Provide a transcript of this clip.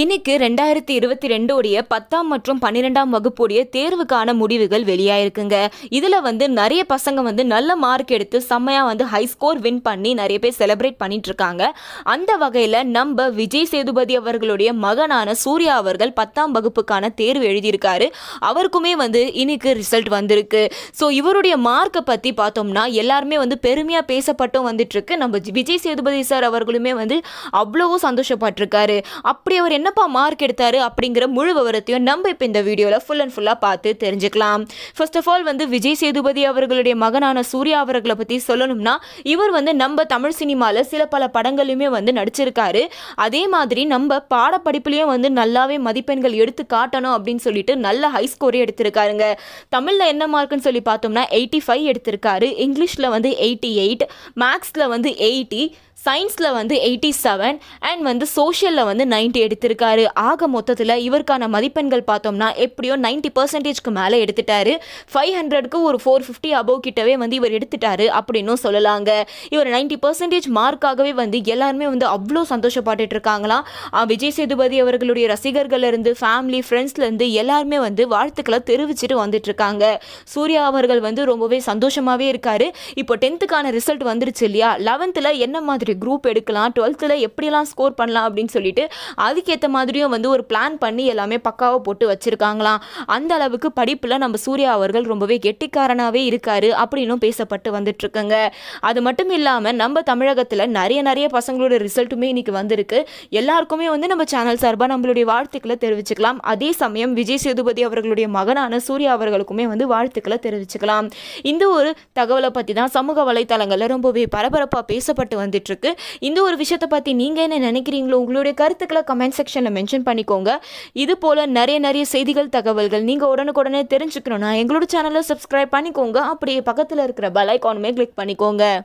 இன்னைக்கு ரெண்டாயிரத்தி இருபத்தி ரெண்டு உடைய பத்தாம் மற்றும் பன்னிரெண்டாம் வகுப்புடைய தேர்வுக்கான முடிவுகள் வெளியாயிருக்குங்க இதில் வந்து நிறைய பசங்க வந்து நல்ல மார்க் எடுத்து செம்மையாக வந்து ஹை ஸ்கோர் வின் பண்ணி நிறைய பேர் செலிப்ரேட் பண்ணிட்டு இருக்காங்க அந்த வகையில் நம்ம விஜய் சேதுபதி அவர்களுடைய மகனான சூர்யா அவர்கள் பத்தாம் வகுப்புக்கான தேர்வு எழுதியிருக்காரு அவருக்குமே வந்து இன்னைக்கு ரிசல்ட் வந்திருக்கு ஸோ இவருடைய மார்க்கை பற்றி பார்த்தோம்னா எல்லாருமே வந்து பெருமையாக பேசப்பட்டும் வந்துட்டு இருக்கு நம்ம விஜய் சேதுபதி சார் அவர்களுமே வந்து அவ்வளவோ சந்தோஷப்பட்டிருக்காரு அப்படி அவர் என்னப்பா மார்க் எடுத்தாரு அப்படிங்கிற முழு விவரத்தையும் நம்ம இப்போ இந்த வீடியோவில் ஃபுல் அண்ட் ஃபுல்லாக பார்த்து தெரிஞ்சுக்கலாம் ஃபர்ஸ்ட் ஆஃப் ஆல் வந்து விஜய் சேதுபதி அவர்களுடைய மகனான சூர்யா அவர்களை பற்றி சொல்லணும்னா இவர் வந்து நம்ம தமிழ் சினிமாவில் சில பல படங்களையுமே வந்து நடிச்சிருக்காரு அதே மாதிரி நம்ம பாடப்படிப்புலேயும் வந்து நல்லாவே மதிப்பெண்கள் எடுத்து காட்டணும் அப்படின்னு சொல்லிட்டு நல்ல ஹை ஸ்கோரே எடுத்திருக்காருங்க தமிழில் என்ன மார்க்குன்னு சொல்லி பார்த்தோம்னா எயிட்டி ஃபைவ் எடுத்திருக்காரு இங்கிலீஷில் வந்து எயிட்டி எயிட் மேக்ஸில் வந்து எயிட்டி சயின்ஸில் வந்து எயிட்டி செவன் அண்ட் வந்து சோஷியலில் வந்து நைன்ட்டி எடுத்திருக்காரு ஆக மொத்தத்தில் இவருக்கான மதிப்பெண்கள் பார்த்தோம்னா எப்படியோ நைன்ட்டி பர்சன்டேஜ்க்கு மேலே எடுத்துட்டாரு ஃபைவ் ஹண்ட்ரட்க்கு ஒரு ஃபோர் ஃபிஃப்டி அபோவ் கிட்டவே வந்து இவர் எடுத்துட்டாரு அப்படின்னும் சொல்லலாங்க இவர் நைன்ட்டி பர்சன்டேஜ் மார்க்காகவே வந்து எல்லாருமே வந்து அவ்வளோ சந்தோஷப்பட்டுட்டு இருக்காங்களாம் விஜய் சேதுபதி அவர்களுடைய ரசிகர்கள்லேருந்து ஃபேமிலி ஃப்ரெண்ட்ஸ்லேருந்து எல்லாருமே வந்து வாழ்த்துக்களை தெரிவிச்சுட்டு வந்துட்டு இருக்காங்க சூர்யா அவர்கள் வந்து ரொம்பவே சந்தோஷமாகவே இருக்காரு இப்போ டென்த்துக்கான ரிசல்ட் வந்துருச்சு இல்லையா லெவன்த்தில் என்ன மாதிரி மாதிரி குரூப் எடுக்கலாம் டுவெல்த்தில் எப்படிலாம் ஸ்கோர் பண்ணலாம் அப்படின்னு சொல்லிட்டு அதுக்கேற்ற மாதிரியும் வந்து ஒரு பிளான் பண்ணி எல்லாமே பக்காவாக போட்டு வச்சுருக்காங்களாம் அந்த அளவுக்கு படிப்பில் நம்ம சூர்யா அவர்கள் ரொம்பவே கெட்டிக்காரனாகவே இருக்கார் அப்படின்னும் பேசப்பட்டு வந்துட்டுருக்குங்க அது மட்டும் இல்லாமல் நம்ம தமிழகத்தில் நிறைய நிறைய பசங்களோட ரிசல்ட்டுமே இன்றைக்கி வந்திருக்கு எல்லாருக்குமே வந்து நம்ம சேனல் சார்பாக நம்மளுடைய வாழ்த்துக்களை தெரிவிச்சுக்கலாம் அதே சமயம் விஜய் சேதுபதி அவர்களுடைய மகனான சூர்யா அவர்களுக்குமே வந்து வாழ்த்துக்களை தெரிவிச்சுக்கலாம் இந்த ஒரு தகவலை பற்றி தான் சமூக வலைத்தளங்களில் ரொம்பவே பரபரப்பாக பேசப்பட்டு வந்துட்டு இருக்கு இந்த ஒரு விஷயத்தை பற்றி நீங்கள் என்ன நினைக்கிறீங்களோ உங்களுடைய கருத்துக்களை கமெண்ட் செக்ஷனில் மென்ஷன் பண்ணிக்கோங்க இது போல் நிறைய நிறைய செய்திகள் தகவல்கள் நீங்கள் உடனுக்குடனே தெரிஞ்சுக்கணும்னா எங்களோட சேனலை சப்ஸ்கிரைப் பண்ணிக்கோங்க அப்படியே பக்கத்தில் இருக்கிற பெல் ஐக்கானுமே கிளிக் பண்ணிக்கோங்க